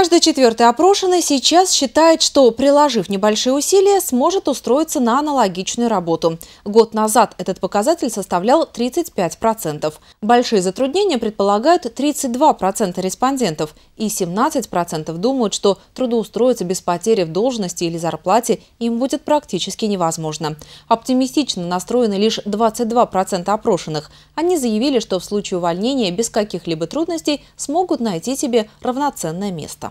Каждый четвертый опрошенный сейчас считает, что, приложив небольшие усилия, сможет устроиться на аналогичную работу. Год назад этот показатель составлял 35%. Большие затруднения предполагают 32% респондентов, и 17% думают, что трудоустроиться без потери в должности или зарплате им будет практически невозможно. Оптимистично настроены лишь 22% опрошенных. Они заявили, что в случае увольнения без каких-либо трудностей смогут найти себе равноценное место.